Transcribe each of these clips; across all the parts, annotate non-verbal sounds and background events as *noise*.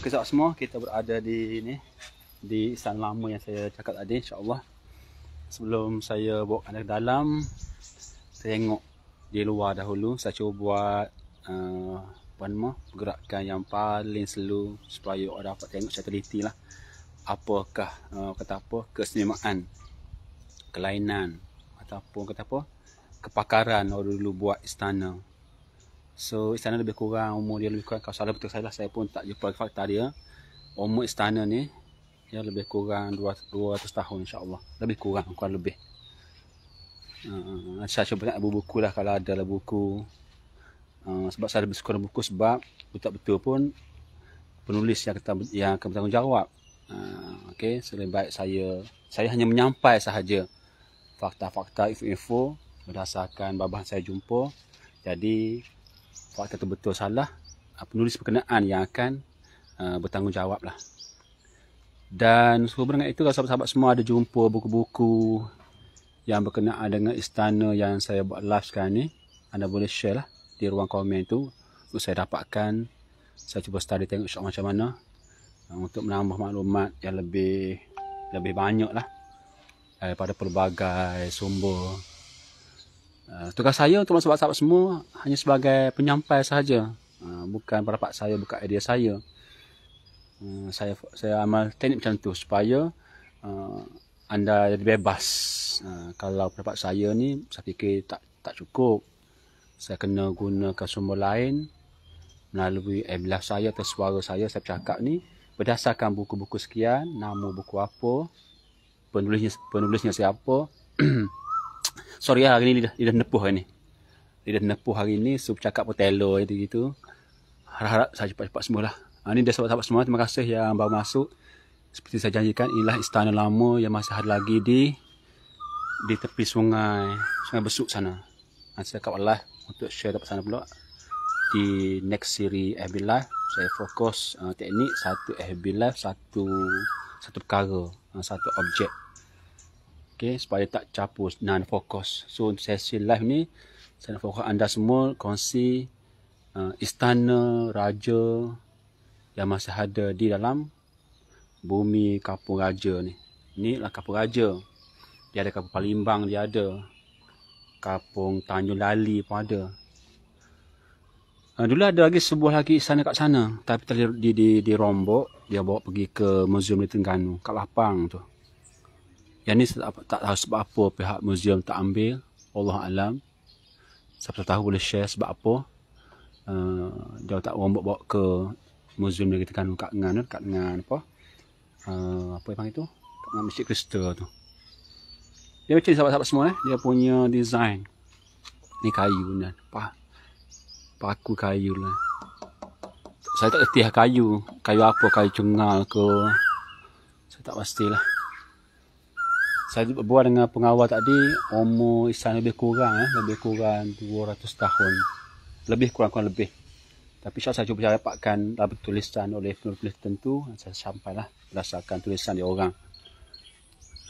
kesat semua kita berada di ni di istan lama yang saya cakap tadi insyaallah sebelum saya bawa anak dalam saya tengok di luar dahulu saya cuba buat eh, apa uh, nama pergerakan yang paling selu supaya orang dapat tengok secara teliti lah apakah uh, kata apa kesenimaan kelainan ataupun kata apa kepakaran orang dulu buat istana So istana lebih kurang umur dia lebih kurang kalau salah betul saya lah saya pun tak jumpa fakta dia. Umur istana ni ya lebih kurang 200 tahun insya-Allah. Lebih kurang kurang lebih. Uh, saya cuba nak buku, lah kalau ada lah buku uh, sebab saya lebih suka buku sebab betul betul pun penulis yang kata yang akan bertanggungjawab uh, okey selain baik saya saya hanya menyampai sahaja fakta-fakta info-info berdasarkan babah saya jumpa jadi fakta tu betul salah ah, penulis berkenaan yang akan uh, ah, bertanggungjawab lah dan sehubungan dengan itu kalau sahabat-sahabat semua ada jumpa buku-buku yang berkenaan dengan istana yang saya buat live sekarang ni anda boleh share lah di ruang komen tu untuk saya dapatkan saya cuba study tengok syok macam mana ah, untuk menambah maklumat yang lebih lebih banyak lah daripada pelbagai sumber Ah, tugas saya untuk sahabat-sahabat semua hanya sebagai penyampai sahaja. Ah, bukan berapak saya, buka idea saya. Ah, saya saya amal teknik macam tu supaya anda jadi bebas. kalau berapak saya ni saya fikir tak tak cukup. Saya kena gunakan semua lain melalui ablah saya atau suara saya saya cakap ni berdasarkan buku-buku sekian, nama buku apa, penulisnya penulisnya siapa, *clears throat* Sorry lah hari ni dia, dia dah nepuh hari ni Dia dah nepuh hari ni So bercakap pun telur gitu, gitu. Harap-harap saya cepat-cepat semua lah ha, Ini dah sahabat-sahabat semua Terima kasih yang baru masuk Seperti saya janjikan Inilah istana lama yang masih ada lagi di Di tepi sungai Sungai Besuk sana ha, Saya cakap Allah Untuk share dapat sana pula Di next siri FB Live Saya fokus uh, teknik Satu FB Live Satu satu perkara uh, Satu objek okay, supaya tak capus non fokus so sesi live ni saya nak fokus anda semua kongsi uh, istana raja yang masih ada di dalam bumi kapur raja ni ni lah kapur raja dia ada kapur palimbang dia ada kapung tanjung lali pun ada uh, Dulu ada lagi sebuah lagi istana kat sana. Tapi tadi di, di, di Rombok, dia bawa pergi ke Museum di Tengganu. Kat Lapang tu. Yang ni tak, tak tahu sebab apa pihak muzium tak ambil. Allah Alam. Siapa tak tahu boleh share sebab apa. Uh, dia tak orang bawa, ke muzium dia kita kan kat dengan kat apa. Uh, apa yang panggil tu? Kat dengan Masjid Kristal tu. Dia macam ni sahabat-sahabat semua eh. Dia punya design. Ni kayu ni. Apa? Kan. Paku kayu lah. Saya tak letih lah kayu. Kayu apa? Kayu cengal ke? Saya tak pastilah saya berbual dengan pengawal tadi umur Islam lebih kurang eh, lebih kurang 200 tahun lebih kurang kurang lebih tapi saya saya cuba dapatkan dalam tulisan oleh penulis tentu saya sampailah berdasarkan tulisan dia orang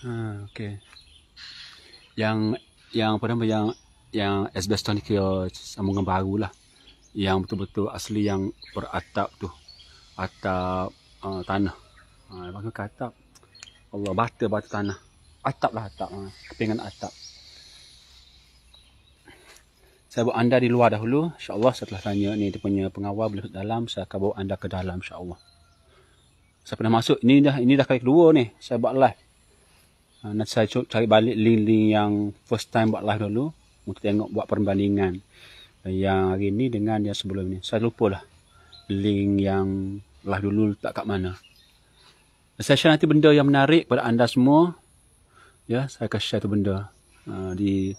ha, okay. yang yang apa nama yang yang asbestonik sambungan baru lah yang betul-betul asli yang beratap tu atap uh, tanah ha, bagaimana atap Allah bata-bata tanah atap lah atap ah, kepingan atap saya bawa anda di luar dahulu insyaAllah setelah tanya ni dia punya pengawal boleh dalam saya akan bawa anda ke dalam insyaAllah saya pernah masuk ini dah ini dah kali kedua ni saya buat live nanti ah, saya cari balik link-link yang first time buat live dulu untuk tengok buat perbandingan yang hari ni dengan yang sebelum ni saya lupa lah, link yang live dulu letak kat mana saya share nanti benda yang menarik pada anda semua ya saya akan share tu benda uh, di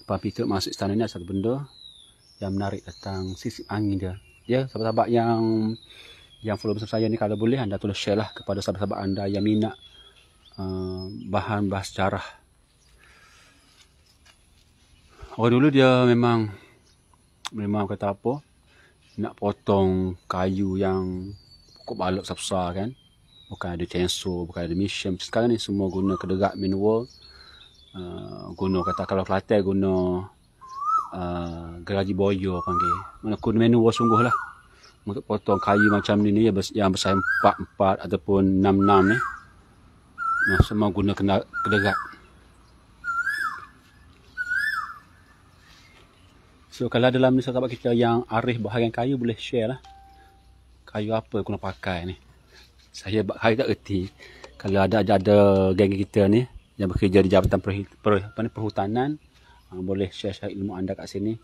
depan pintu masuk istana ni satu benda yang menarik tentang sisi angin dia ya sahabat-sahabat yang yang follow bersama saya ni kalau boleh anda tulis share lah kepada sahabat-sahabat anda yang minat uh, bahan bahas sejarah orang dulu dia memang memang kata apa nak potong kayu yang pokok balok sebesar kan bukan ada tensor, bukan ada mission. Sekarang ni semua guna kederak manual. Uh, guna kata kalau Kelantan guna uh, geraji boyo panggil. Mana guna manual sungguh lah. Untuk potong kayu macam ni ni yang besar empat empat ataupun enam enam ni. Nah, semua guna kedegak. So kalau dalam ni sahabat kita yang arif bahagian kayu boleh share lah. Kayu apa guna pakai ni saya saya tak erti kalau ada ada, ada geng kita ni yang bekerja di jabatan per, per, apa ni, perhutanan uh, boleh share share ilmu anda kat sini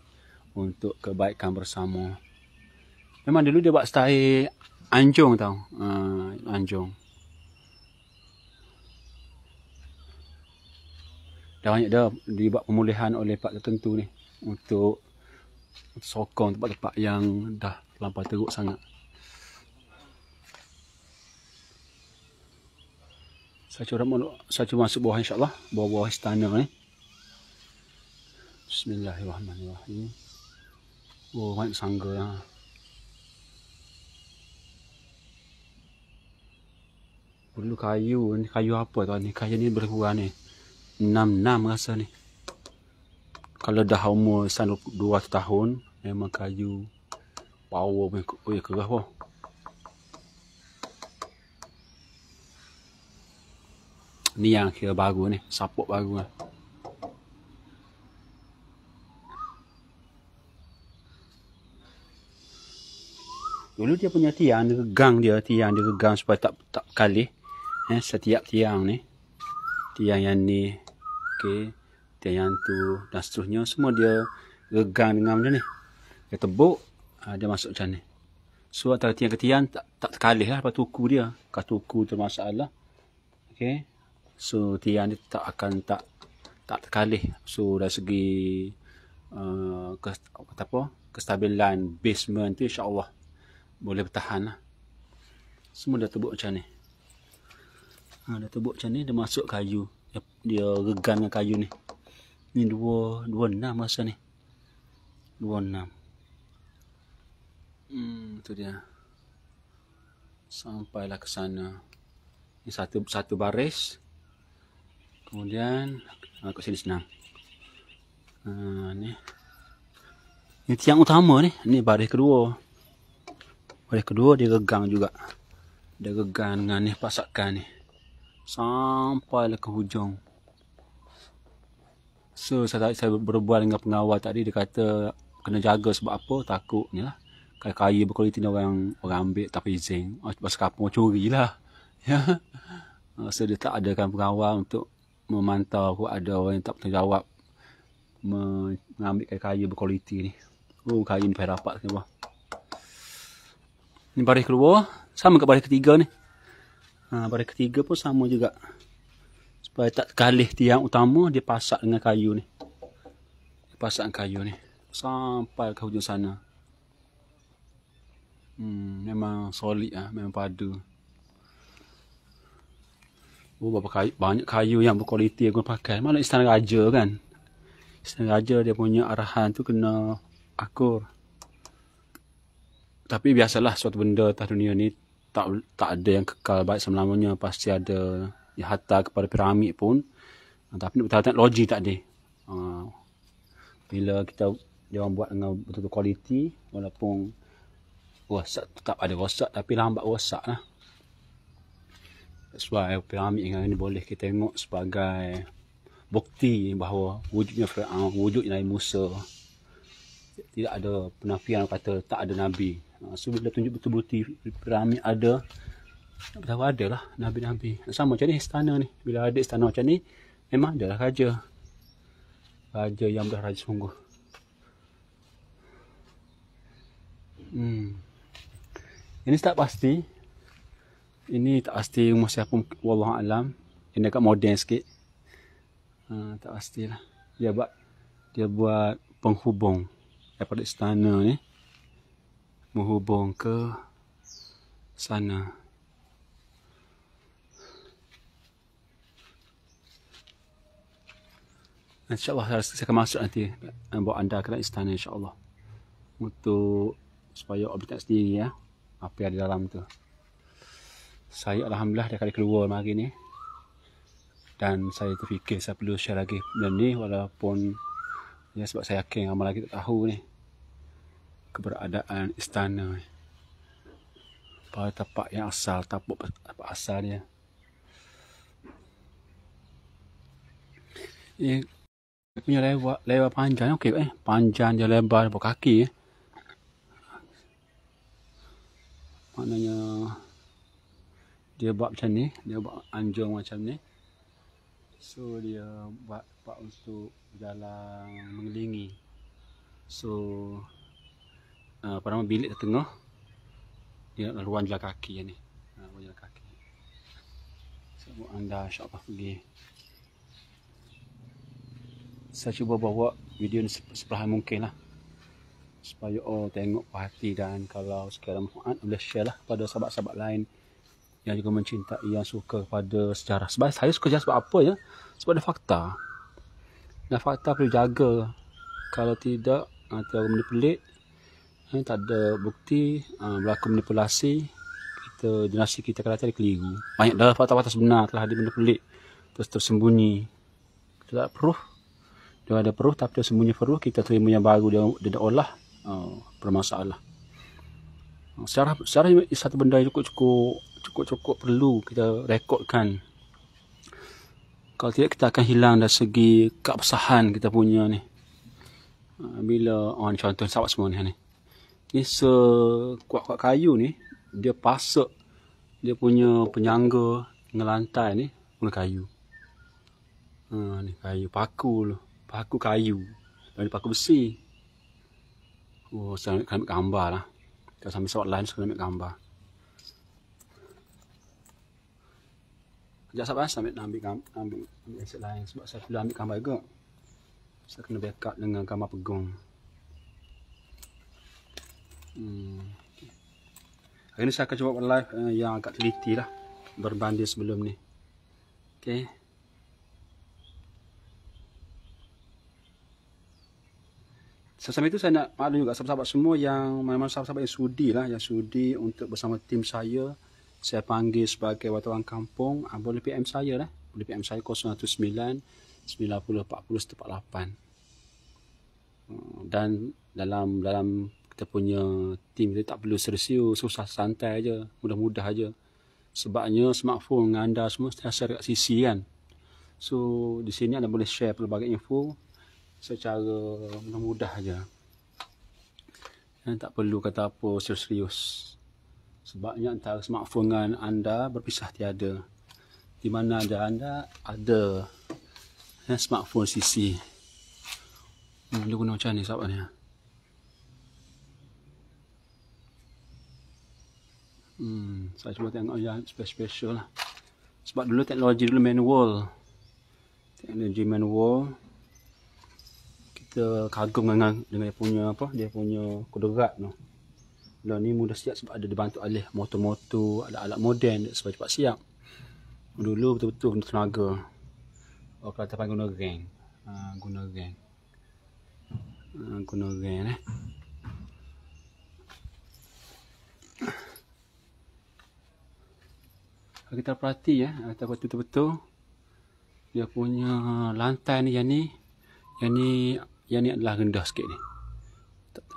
untuk kebaikan bersama. Memang dulu dia buat stai anjung tau. Uh, anjung. Dah banyak dah dibuat pemulihan oleh pak tertentu ni untuk sokong tempat-tempat yang dah lampau teruk sangat. Saya curam cuma masuk bawah insyaAllah Bawah-bawah istana ni Bismillahirrahmanirrahim Oh banyak sangga lah Perlu kayu ni Kayu apa tu ni Kayu ni berhuan ni enam enam rasa ni Kalau dah umur dua tahun Memang kayu Power pun Oh ya kerah pun ni yang kira baru ni support baru lah dulu dia punya tiang dia regang dia tiang dia regang supaya tak tak kali eh, setiap tiang ni tiang yang ni ok tiang yang tu dan seterusnya semua dia regang dengan macam ni dia tebuk ah, dia masuk macam ni so antara tiang ke tiang tak, tak terkalih lah lepas tuku dia kat tuku tu masalah Okay. So tiang ni tak akan tak tak terkalih. So dari segi uh, kata apa? Kestabilan basement tu insya-Allah boleh bertahan lah. Semua dah tebuk macam ni. Ha, dah tebuk macam ni, dia masuk kayu. Dia, dia regan dengan kayu ni. Ni dua, dua enam rasa ni. Dua enam. Hmm, tu dia. Sampailah ke sana. Ini satu, Satu baris kemudian aku sini senang ha, ni ni tiang utama ni ni baris kedua baris kedua dia regang juga dia regang dengan ni pasakan ni sampai ke hujung so saya, saya berbual dengan pengawal tadi dia kata kena jaga sebab apa Takut lah kaya-kaya berkualiti ni orang orang ambil tapi izin pasal ah, kapal curi lah *laughs* ya ah, so dia tak adakan pengawal untuk memantau aku ada orang yang tak pernah jawab mengambil kayu berkualiti ni. Oh kayu ni payah rapat ni Ni baris kedua sama ke baris ketiga ni. Ha, baris ketiga pun sama juga. Supaya tak kalih tiang utama dia pasak dengan kayu ni. Dia pasak dengan kayu ni sampai ke hujung sana. Hmm, memang solid ah, memang padu. Oh, berapa kayu, banyak kayu yang berkualiti yang guna pakai. Mana istana raja kan? Istana raja dia punya arahan tu kena akur. Tapi biasalah suatu benda atas dunia ni tak tak ada yang kekal baik selamanya. Pasti ada ya, harta kepada piramid pun. Ah, tapi nak bertahun teknologi tak ada. Ah, bila kita dia orang buat dengan betul-betul kualiti walaupun rosak tetap ada rosak tapi lambat rosak lah. That's why piramid yang ini boleh kita tengok sebagai bukti bahawa wujudnya Fir'aun, ah, wujudnya Nabi Musa. Tidak ada penafian kata tak ada Nabi. Ah, so, bila tunjuk betul bukti piramid ada, tak tahu ada lah Nabi-Nabi. Sama macam ni istana ni. Bila ada istana macam ni, memang ada lah raja. Raja yang dah raja sungguh. Hmm. Ini tak pasti ini tak pasti rumah siapa Wallah alam ini agak moden sikit ha, Tak pastilah Dia buat Dia buat penghubung Daripada istana ni Menghubung ke Sana InsyaAllah saya akan masuk nanti eh, Bawa anda ke dalam istana insyaAllah Untuk Supaya objek sendiri ya Apa yang ada dalam tu saya Alhamdulillah dah kali keluar hari ni dan saya terfikir saya perlu share lagi benda ni walaupun ya sebab saya yakin ramai lagi tak tahu ni keberadaan istana ni pada tempat yang asal tapak tempat asal dia ya dia punya lewat lewat panjang okey eh panjang dia lebar berapa kaki eh maknanya dia buat macam ni dia buat anjung macam ni so dia buat tempat untuk jalan mengelilingi so uh, pada bilik dah tengah dia nak ruang jalan kaki ni uh, ruang jalan kaki so buat anda insyaAllah pergi saya cuba bawa video ni sebelah mungkin lah supaya oh tengok perhati dan kalau sekiranya muat boleh share lah pada sahabat-sahabat lain yang juga mencintai yang suka pada sejarah sebab saya suka sejarah sebab apa ya sebab ada fakta dan fakta perlu jaga kalau tidak nanti ah, orang benda eh, tak ada bukti uh, berlaku manipulasi kita generasi kita kata ada keliru banyak dah fakta-fakta sebenar telah ada benda terus tersembunyi kita tak peruh dia ada perlu tapi tersembunyi perlu kita terima yang baru dia, dia olah uh, ah, bermasalah Secara secara satu benda yang cukup-cukup cukup-cukup perlu kita rekodkan. Kalau tidak kita akan hilang dari segi keabsahan kita punya ni. Ha, bila orang oh, contoh sahabat semua ni ni. Ni sekuat-kuat kayu ni dia pasak dia punya penyangga ngelantai ni guna kayu. Ha ni kayu paku lo. Paku kayu. Dan paku besi. Oh, saya nak ambil gambar lah. Kalau sampai sebab lain sekali ambil gambar. Sekejap sebab eh, saya ambil, ambil, ambil, ambil lain sebab saya sudah ambil gambar juga. Saya kena backup dengan gambar pegong. Hmm. Hari ini saya akan cuba live eh, yang agak teliti lah berbanding sebelum ni. Okay. Sesama itu saya nak maklum juga sahabat-sahabat semua yang memang sahabat-sahabat yang sudi lah, yang sudi untuk bersama tim saya. Saya panggil sebagai orang kampung, ah, boleh PM saya lah. Boleh PM saya 019 9040 hmm, Dan dalam dalam kita punya tim kita tak perlu serius susah santai aja, mudah-mudah aja. Sebabnya smartphone dengan anda semua setiap saya dekat sisi kan. So di sini anda boleh share pelbagai info secara mudah aja. Dan tak perlu kata apa serius-serius. Sebabnya antara smartphone dengan anda berpisah tiada. Di mana ada anda, ada ya, smartphone sisi. Hmm, dia guna macam ni sahabatnya. Hmm, saya cuma tengok yang special-special lah. Sebab dulu teknologi dulu manual. Teknologi manual kita kagum dengan dengan dia punya apa dia punya kudrat tu. lah ni mudah siap sebab ada dibantu oleh motor-motor, alat-alat moden sebab cepat siap. Dulu betul-betul guna tenaga. Oh, kalau tak guna geng. Ha, guna geng. Ha, guna geng eh. Kalau kita perhati ya, kita betul-betul dia punya lantai ni yang ni yang ni yang ni adalah rendah sikit ni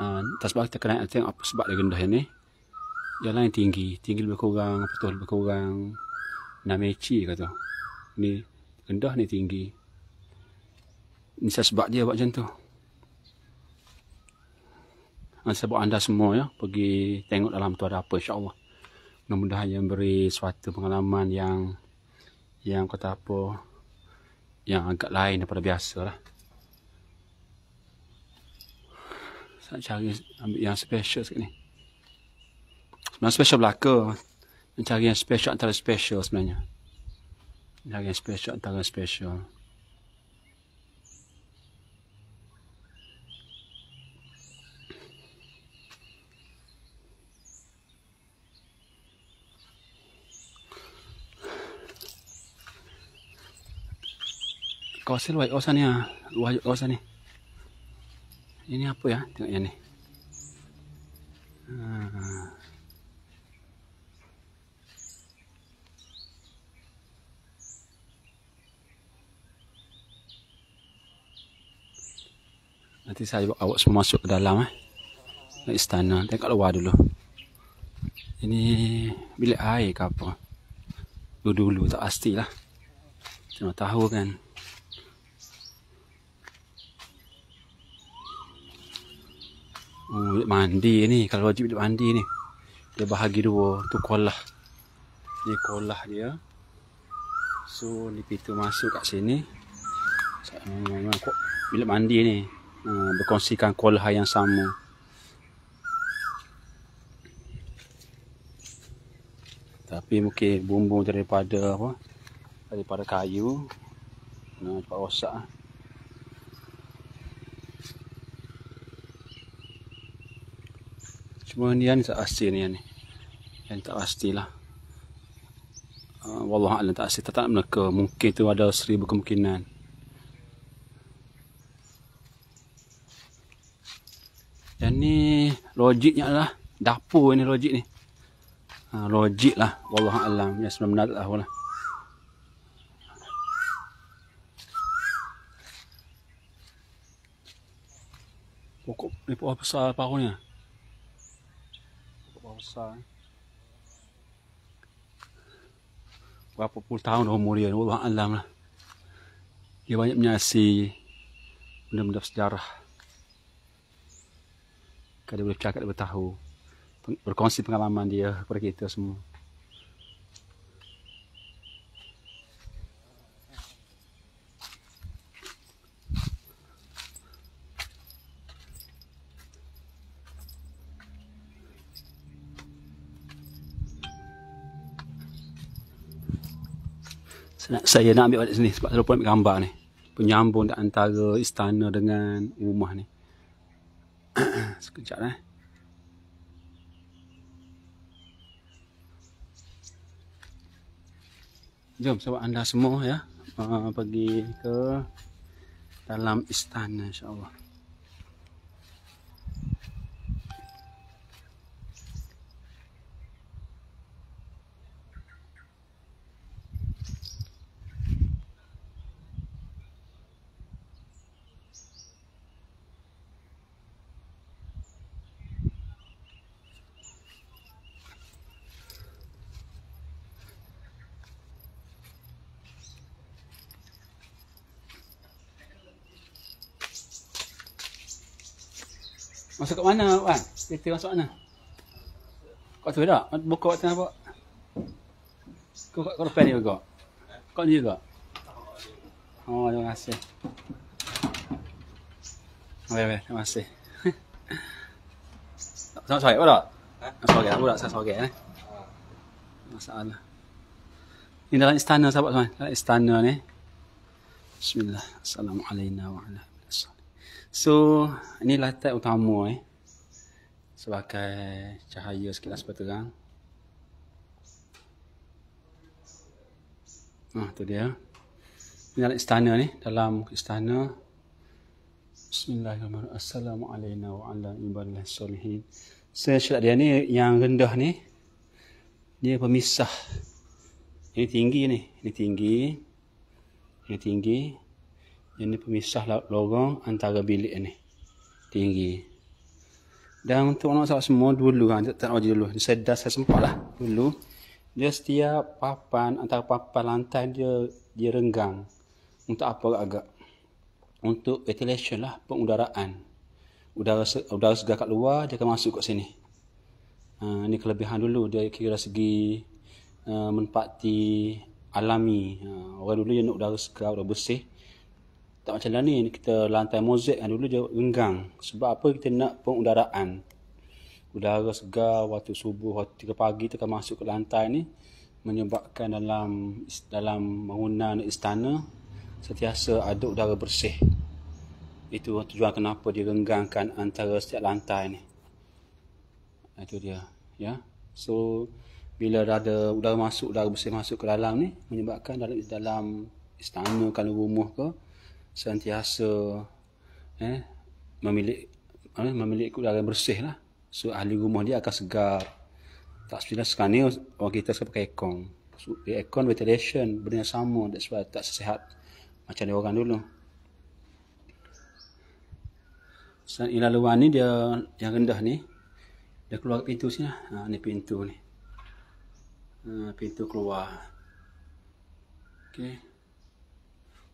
uh, sebab kita kena tengok apa sebab dia rendah yang ni yang lain tinggi tinggi lebih kurang apa tu lebih kurang 6 eci kata ni rendah ni tinggi ni sebab dia buat macam tu ah, sebab anda semua ya pergi tengok dalam tu ada apa insyaAllah mudah-mudahan yang beri suatu pengalaman yang yang kata apa yang agak lain daripada biasa lah. Saya nak cari ambil yang special sikit ni. Sebenarnya special belaka. Nak cari yang special antara special sebenarnya. Nak cari yang special antara special. Kau asal luar kawasan ni lah. Luar kawasan ni. Ini apa ya? Tengok yang ni. Ha. Nanti saya bawa awak semua masuk ke dalam eh. Ke istana. Tengok luar dulu. Ini bilik air ke apa? Dulu-dulu tak pastilah. Cuma tahu kan. duit mandi ni kalau wajib duit mandi ni dia bahagi dua tu kolah ni kolah dia so ni pintu masuk kat sini bila mandi ni ha, berkongsikan kolah yang sama tapi mungkin bumbung daripada apa daripada kayu nah cepat rosak ah Cuma dia ni tak pasti ni yang ni. Yang tak pastilah. Uh, ah, Wallah alam tak pasti tak, nak meneka. Mungkin tu ada seribu kemungkinan. Yang ni logiknya lah. Dapur ni logik ni. uh, logik lah. Wallah alam. Yang sebenarnya tak tahu lah. Pokok ni pokok besar paru ni sorry. Eh. Berapa puluh tahun dah umur dia Allah Alam lah. Dia banyak menyiasi benda-benda sejarah. Kadang boleh cakap dia boleh tahu. Berkongsi pengalaman dia kepada kita semua. saya nak ambil balik sini sebab saya lupa ambil gambar ni. Penyambung di antara istana dengan rumah ni. *coughs* Sekejap lah. Eh. Jom sebab anda semua ya uh, pergi ke dalam istana insyaAllah. Masuk kat mana kan? Kereta masuk mana? Kau tu tak? Buka kat tengah apa? Kau kat korpen ni juga? Kau ni juga? Oh, terima kasih. Baik, baik, terima kasih. Sama sorry, apa tak? Sama sorry, apa tak? Sama ha? sorry, eh? Masalah. Ini dalam istana sahabat tuan. Dalam istana ni. Bismillah. Assalamualaikum warahmatullahi wabarakatuh. So, ini latar utama eh. Sebagai cahaya sekilas sebab terang. Ah, tu dia. Ini dalam istana ni, dalam istana. Bismillahirrahmanirrahim. Assalamualaikum wa ala ibadillah solihin. So, syarat dia ni yang rendah ni dia pemisah. Ini tinggi ni, ini tinggi. Ini tinggi. Ini pemisah lorong antara bilik ini Tinggi. Dan untuk orang sebab semua dulu kan. Tak nak wajib dulu. Dia sedar saya sempat lah. Dulu. Dia setiap papan antara papan lantai dia dia renggang. Untuk apa agak-agak. Untuk ventilation lah. Pengudaraan. Udara, udara segar kat luar dia akan masuk kat sini. Uh, ini kelebihan dulu. Dia kira segi uh, eh, menempati alami. Uh, orang dulu dia nak udara segar, udara bersih. Tak macam lah ni kita lantai mozek kan dulu je renggang. Sebab apa kita nak pengudaraan. Udara segar waktu subuh, waktu tiga pagi tu kan masuk ke lantai ni. Menyebabkan dalam dalam bangunan istana sentiasa ada udara bersih. Itu tujuan kenapa direnggangkan antara setiap lantai ni. Itu dia. ya. So, bila ada udara masuk, udara bersih masuk ke dalam ni, menyebabkan dalam, dalam istana kalau rumah ke, sentiasa eh, memilik eh, memilik udara yang bersihlah. So ahli rumah dia akan segar. Tak sepatutnya sekarang ni orang kita suka pakai aircon. So, aircon ventilation benda yang sama. That's why tak sesehat macam dia orang dulu. So, ini luar ni dia yang rendah ni. Dia keluar ke pintu sini lah. Ha, ni pintu ni. Ha, pintu keluar. Okay.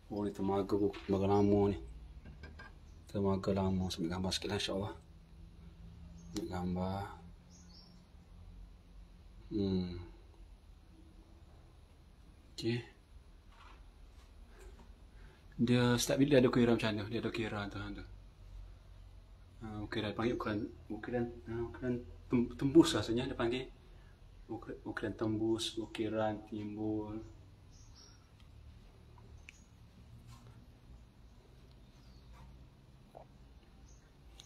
Mooni ni temaga gugu temaga mooni ni. Temaga gala moos mi gamba skila shawa ah. mi gamba hmm okay dia setiap bila ada kira macam tu dia ada kira tu kan tu ah, ukiran panggil ukiran ukiran ah, ukiran tembus lah rasanya dia panggil ukiran tembus ukiran timbul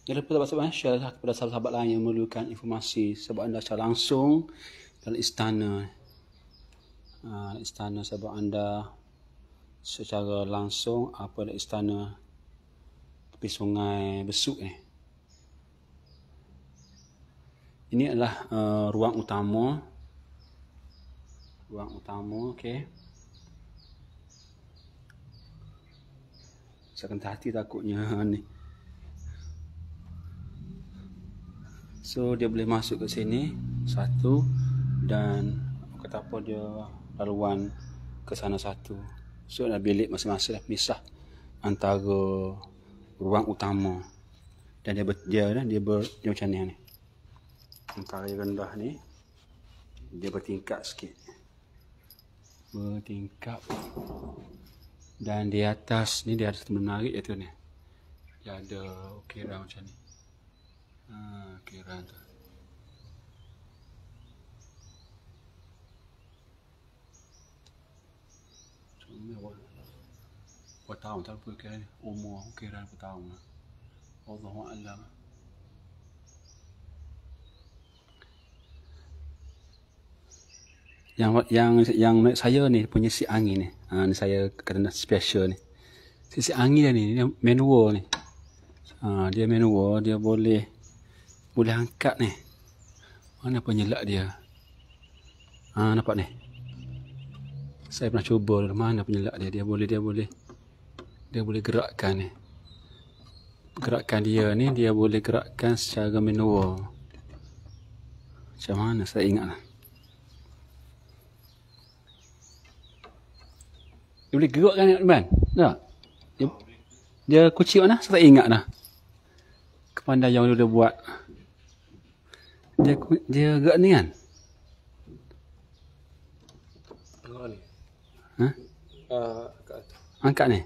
Jangan lupa sahabat sahabat eh? share lah kepada sahabat-sahabat lain yang memerlukan informasi sebab anda secara langsung dalam istana. Uh, istana sebab anda secara langsung apa dalam istana tepi sungai besuk eh. Ini adalah uh, ruang utama. Ruang utama, okey. Saya akan hati takutnya *laughs* ni. So dia boleh masuk ke sini satu dan kata apa dia laluan ke sana satu. So ada bilik masing-masing dah pisah antara ruang utama dan dia ber, dia dia, dia, ber, dia macam ni lah ni. Antara yang rendah ni dia bertingkat sikit. Bertingkat. Dan di atas ni dia ada satu menarik iaitu ni. Dia ada ukiran okay, macam ni. Ah, que irado. Pataong, tapos po kaya umo ako kira ng pataong na. O doon ko Yang yang yang saya ni punya si angin ni. Ha, ni saya kerana special ni. Si si angin ni, dia manual ni. Ha, dia manual, dia boleh boleh angkat ni mana penyelak dia ha, nampak ni saya pernah cuba mana penyelak dia dia boleh dia boleh dia boleh gerakkan ni gerakkan dia ni dia boleh gerakkan secara manual macam mana saya ingat lah dia boleh gerakkan ni Iman tak dia, dia kucing mana saya tak ingat lah kepandai yang dia buat dia dia agak ni kan ha uh, angkat ni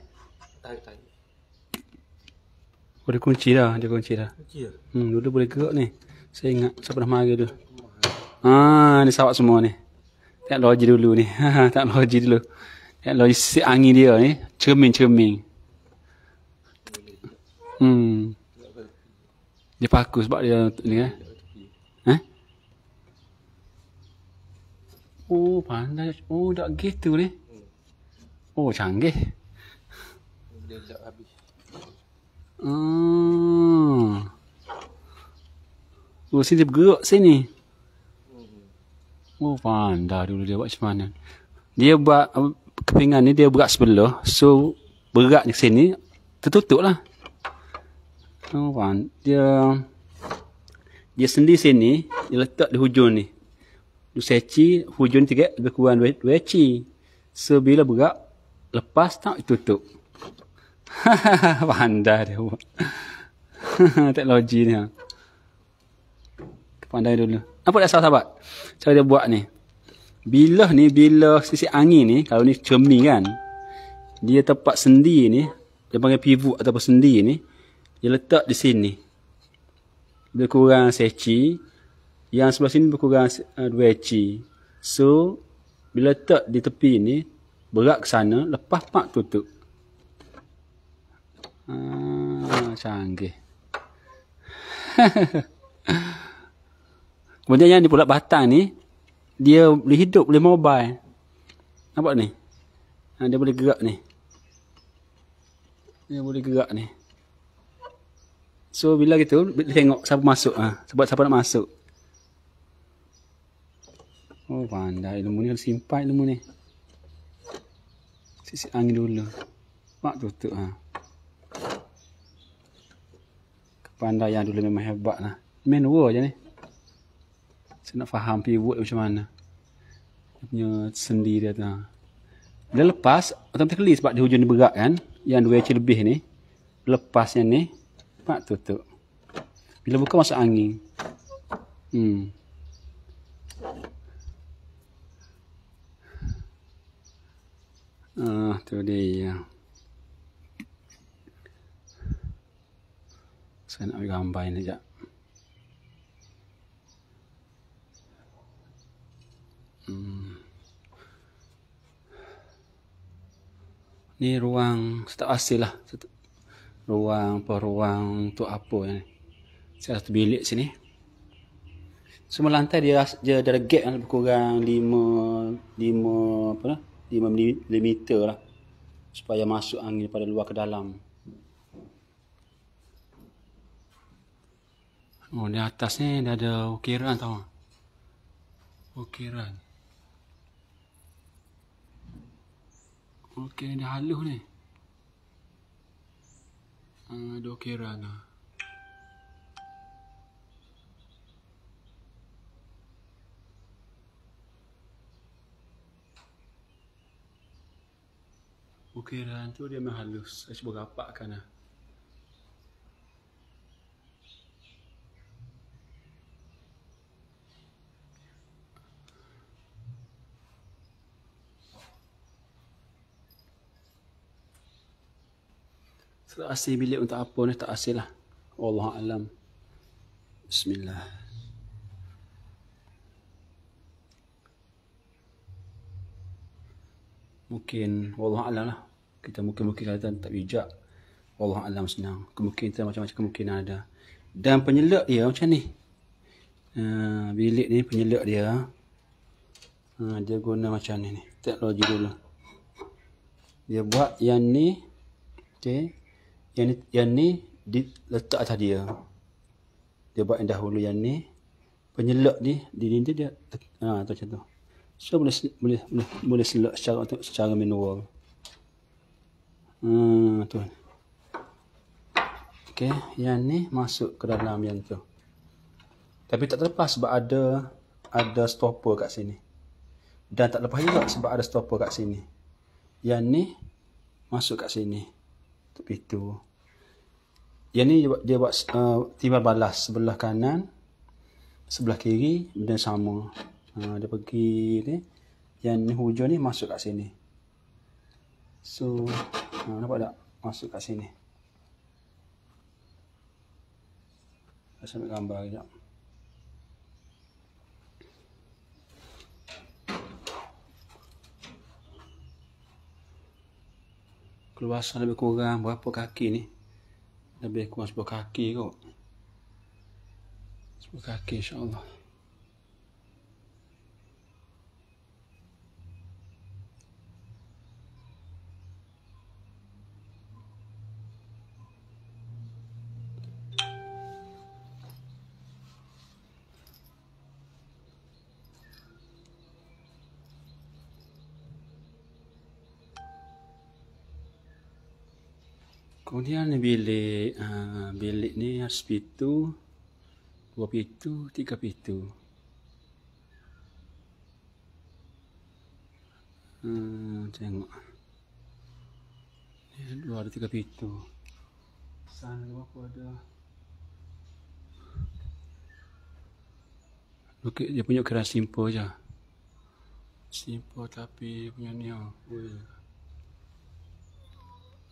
boleh kunci dah dia kunci dah kunci ya? hmm dulu boleh gerak ni saya ingat siapa dah marah dulu ha ah, ni sawak semua ni tak loji dulu ni *laughs* ha, tak loji dulu tak loji si angin dia ni cermin cermin hmm dia pakus sebab dia ni kan eh? Oh pandai Oh dah gitu ni hmm. Oh canggih Dia tak habis Hmm. Oh sini dia bergerak sini hmm. Oh pandai dulu dia buat macam mana Dia buat kepingan ni dia berat sebelah So berat ni sini Tertutup lah Oh pandai Dia Dia sendiri sini Dia letak di hujung ni Duk seci, hujun tiga lebih kurang dua, dua eci. So, lepas tak tutup. *laughs* Pandai dia buat. *laughs* Teknologi ni. Ha. Pandai dulu. Apa dah sahabat? Cara dia buat ni. Bila ni, bila sisi angin ni, kalau ni cermi kan, dia tempat sendi ni, dia panggil pivot ataupun sendi ni, dia letak di sini. Lebih kurang seci, yang sebelah sini lebih eh, dua uh, 2 So, bila letak di tepi ni, berat ke sana, lepas pak tutup. Ah, canggih. *laughs* Kemudian yang di pulak batang ni, dia boleh hidup, boleh mobile. Nampak ni? Ah, dia boleh gerak ni. Dia boleh gerak ni. So, bila kita tengok siapa masuk. Ha? Sebab siapa nak masuk. Oh pandai ilmu ni simpai ilmu ni. Sisi angin dulu. Mak tutup ha. Kepandai yang dulu memang hebat lah. Main je ni. Saya nak faham pivot macam mana. Dia punya sendi dia tu. Bila ha. lepas, otak terkeli sebab di hujung ni berat kan. Yang dua ecil lebih ni. Lepas yang ni, mak tutup. Bila buka masuk angin. Hmm. А, то ли я. Saya nak gambar ini sekejap hmm. Ini ruang Setiap asil lah Ruang apa Ruang untuk apa ni Saya tu bilik sini Semua lantai dia Dia ada gap lebih kurang 5 5 Apa lah 5 mm lah supaya masuk angin pada luar ke dalam. Oh, di atas ni dia ada ukiran tau. Ukiran. Ukiran okay, dia halus ni. Ah, ada ukiran lah. Ukiran tu dia memang halus. Saya cuba rapatkan ah. lah. Tak asli bilik untuk apa ni tak asli lah. Allah alam. Bismillah. Mungkin Allah alam lah kita mungkin-mungkin syaitan tak bijak Allah Alam senang kemungkinan kita macam-macam kemungkinan ada dan penyelak dia macam ni uh, bilik ni penyelak dia uh, dia guna macam ni, ni. teknologi dulu dia buat yang ni okay. yang ni yang ni diletak atas dia dia buat yang dahulu yang ni penyelak ni di dinding dia ha uh, tu macam tu so boleh boleh boleh, boleh selak secara secara manual Hmm, tu. Okey, yang ni masuk ke dalam yang tu. Tapi tak terlepas sebab ada ada stopper kat sini. Dan tak lepas juga sebab ada stopper kat sini. Yang ni masuk kat sini. Tapi tu. Yang ni dia, dia buat uh, timbal balas sebelah kanan, sebelah kiri dan sama. Ha, dia pergi ni. Yang ni hujung ni masuk kat sini. So, Ha, nampak tak? Masuk kat sini. Saya ambil gambar sekejap. Keluasan lebih kurang berapa kaki ni? Lebih kurang 10 kaki kot. 10 kaki insyaAllah. Kemudian bilik uh, bilik ni ada pintu, dua pintu, tiga pintu. Hmm, tengok. Ini dua ada tiga pintu. Sana dua aku ada. Okey, dia punya kerah simple je. Simple tapi punya ni ah. Oh, yeah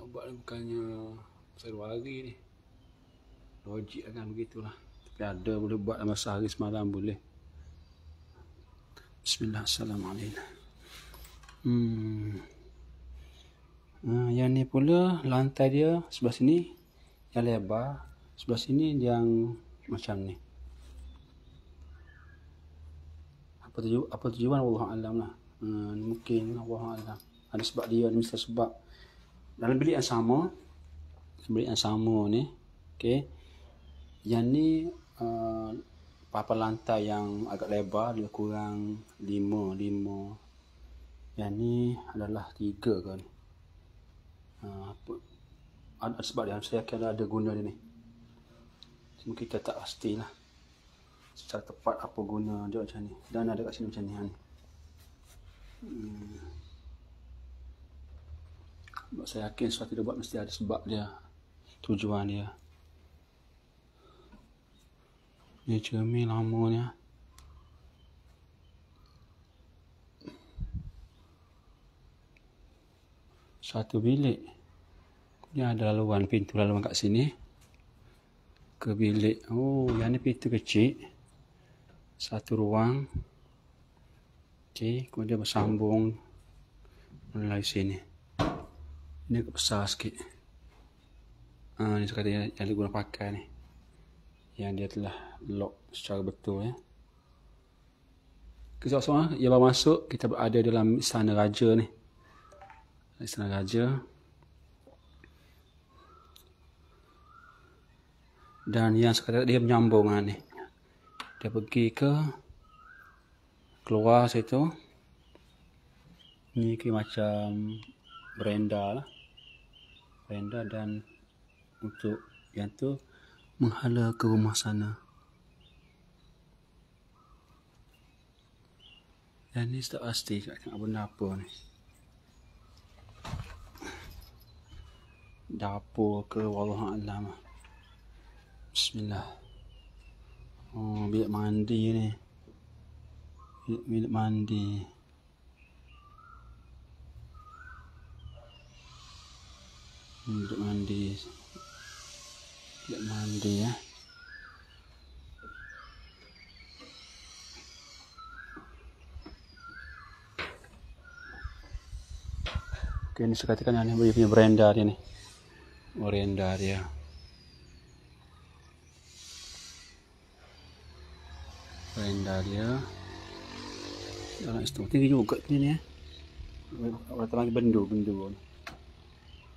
nak buat lah bukannya Februari ni logik akan lah begitulah tapi ada boleh buat dalam sehari semalam boleh Bismillah Assalamualaikum hmm. Ha, yang ni pula lantai dia sebelah sini yang lebar sebelah sini yang macam ni apa tujuan apa tujuan Allah Alam lah hmm, mungkin Allah Alam ada sebab dia ada mesti sebab dalam bilik yang sama bilik yang sama ni okey yang ni uh, papan lantai yang agak lebar dia kurang 5 5 yang ni adalah 3 kan uh, ada sebab dia saya kena ada guna dia ni cuma kita tak pastilah secara tepat apa guna dia macam ni dan ada kat sini macam ni kan hmm. Sebab saya yakin sesuatu dia buat mesti ada sebab dia, tujuan dia. Ni cermin ah. lamanya. Satu bilik. Ni ada laluan, pintu laluan kat sini. Ke bilik. Oh, yang ni pintu kecil. Satu ruang. Okey, kemudian bersambung mulai sini. Hmm ni aku besar sikit ha, ah, ni sekarang yang, yang dia guna pakai ni yang dia telah lock secara betul ya. Kita semua ah, ia baru masuk kita berada dalam istana raja ni. Istana raja. Dan yang sekarang dia menyambung ah, ni. Dia pergi ke keluar situ. Ni ke macam beranda lah veranda dan untuk yang tu menghala ke rumah sana. Dan ni tak pasti tak tengok benda apa ni. Dapur ke wallahu alam. Bismillah. Oh, bilik mandi ni. Bilik, bilik mandi. untuk mandi tidak mandi ya oke ini sekatikan aneh bagi punya dari ini oh, dari ya berendar ya jalan istimewa tinggi juga ini ya Orang pertama bendu bendu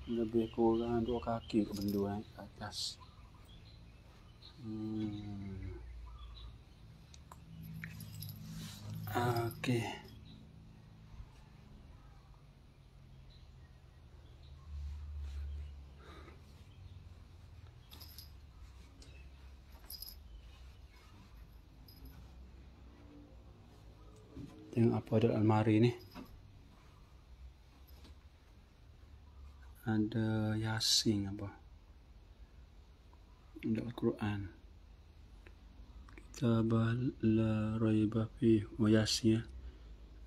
lebih kurang dua kaki ke benda eh, ke atas hmm. ok tengok apa ada almari ni ada yasin apa ada Al-Quran kita la raiba fi wa oh, yasin ya.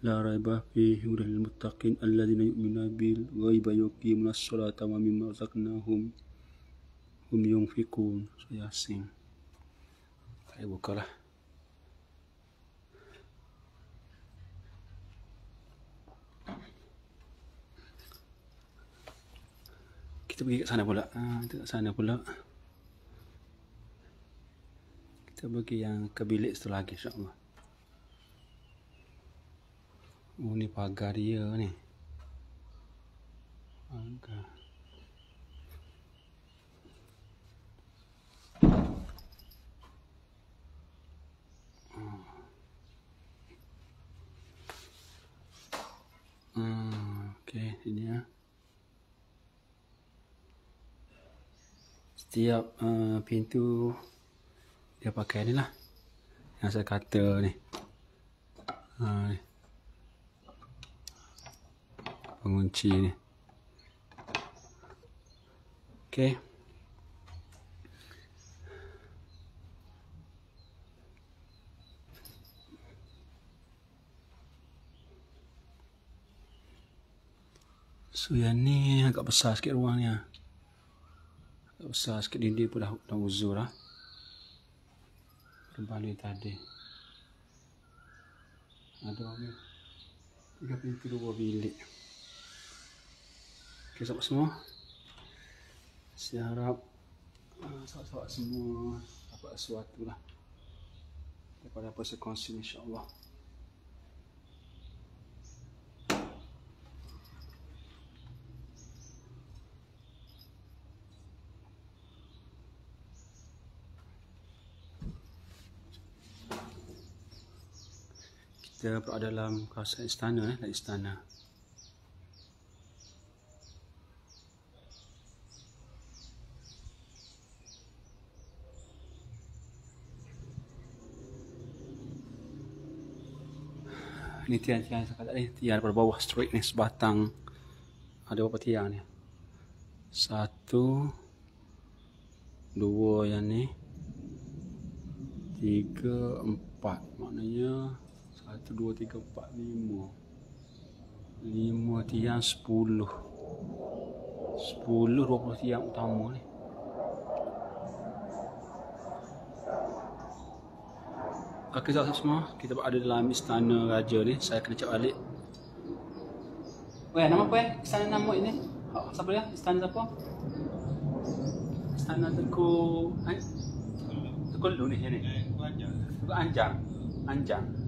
la raiba fi hudal lil muttaqin alladziina yu'minuuna bil ghaibi yuqimuuna as-salata wa mimma razaqnahum hum yunfiqun so yasin buka lah. kita pergi kat sana pula. Ha, kita kat sana pula. Kita pergi yang ke bilik tu lagi insya-Allah. Oh ni pagar dia ni. Pagar. Hmm, ah. ah, okay, ini ya. setiap uh, pintu dia pakai ni lah yang saya kata ni ha, pengunci ni ok so yang ni agak besar sikit ruang ni lah usah sikit dinding pun dah, dah uzur lah. Perempuan tadi. Ada orang ni. Tiga pintu dua bilik. Okay, sahabat semua. Saya harap ah, sahabat-sahabat semua dapat sesuatu lah. Daripada apa saya kongsi insyaAllah. Allah. kita berada dalam kawasan istana eh, istana. Ini tiang-tiang saya kata ni, eh, tiang daripada bawah straight ni, sebatang ada berapa tiang ni? Satu, dua yang ni, tiga, empat maknanya satu, dua, tiga, empat, lima Lima tiang sepuluh Sepuluh, dua puluh tiang utama ni Ok, sahabat semua Kita ada dalam istana raja ni Saya kena cakap balik Weh, nama apa eh? Istana nama ini? Oh, siapa dia? Istana apa? Istana Teku... Eh? Teku Lu ni, ni? Eh, Teku Anjang Teku Anjang Anjang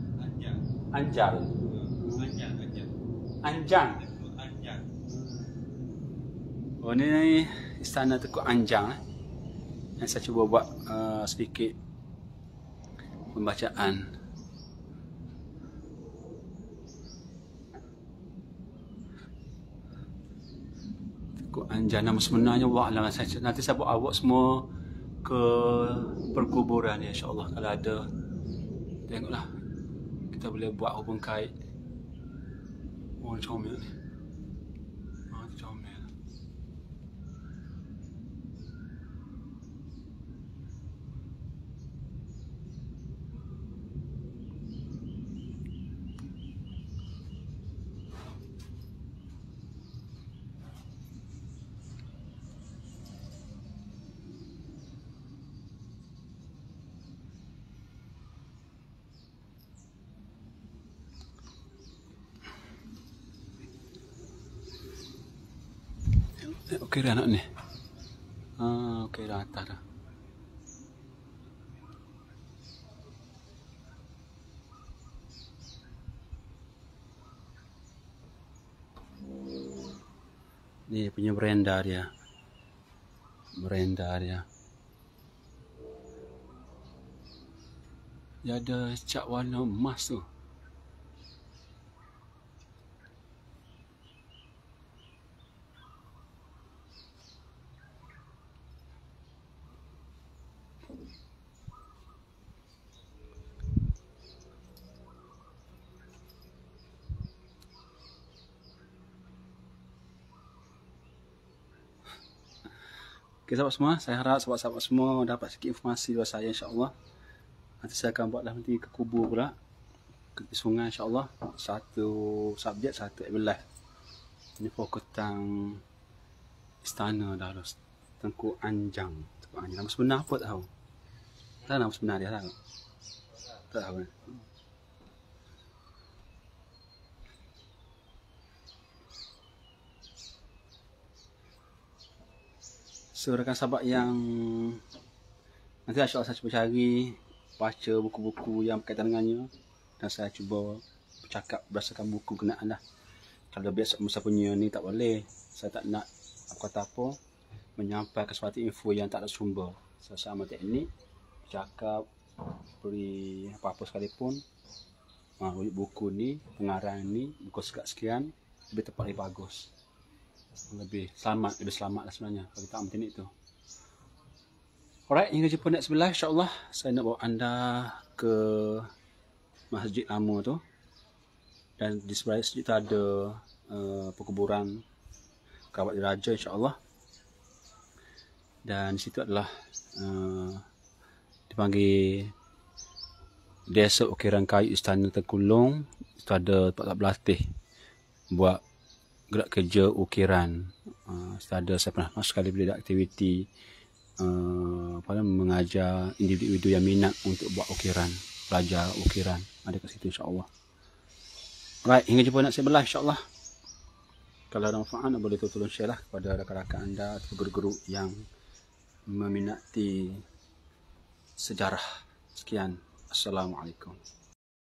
Anjal. Anjang. Oh ni, ni istana Tekuk Anjang eh. Dan saya cuba buat uh, sedikit pembacaan. Tekuk Anjang nama sebenarnya wah, lah. Saya, nanti saya bawa awak semua ke perkuburan ya allah kalau ada. Tengoklah kita boleh buat open kite, orang comel dia anak ni. Ha okey dah atas dah. Ni punya beranda dia. Beranda dia. Dia ada cat warna emas tu. Okey sahabat semua, saya harap sahabat-sahabat semua dapat sikit informasi daripada saya insya-Allah. Nanti saya akan buatlah nanti ke kubur pula. Ke sungai insya-Allah. Satu subjek, satu ibn Ini fokus tentang istana Darus Tengku Anjang. Tengku Anjang. Nama sebenar apa tahu? Tak nama sebenar dia tahu. Tak tahu. Eh? So rakan sahabat yang Nanti insyaAllah saya cuba cari Baca buku-buku yang berkaitan dengannya Dan saya cuba Bercakap berdasarkan buku kenaan lah Kalau biasa masa punya ni tak boleh Saya tak nak apa kata apa Menyampaikan sesuatu info yang tak ada sumber so, Saya sama teknik Bercakap Beri apa-apa sekalipun Rujuk ah, buku ni, pengarang ni Buku sekat sekian Lebih tepat lebih bagus lebih selamat lebih selamat lah sebenarnya kalau kita amatin itu alright hingga jumpa next sebelah insyaAllah saya nak bawa anda ke masjid lama tu dan di sebelah masjid tu ada uh, perkuburan kawat diraja insyaAllah dan situ adalah uh, dipanggil desa ukiran kayu istana terkulung itu ada tempat-tempat berlatih buat gerak kerja ukiran ah, uh, ada saya pernah masuk sekali bila aktiviti uh, apa mengajar individu-individu yang minat untuk buat ukiran belajar ukiran ada kat situ insyaallah Right, hingga jumpa nak sebelah, belah insyaAllah. Kalau ada manfaat, boleh tolong share lah kepada rakan-rakan anda atau guru-guru yang meminati sejarah. Sekian. Assalamualaikum.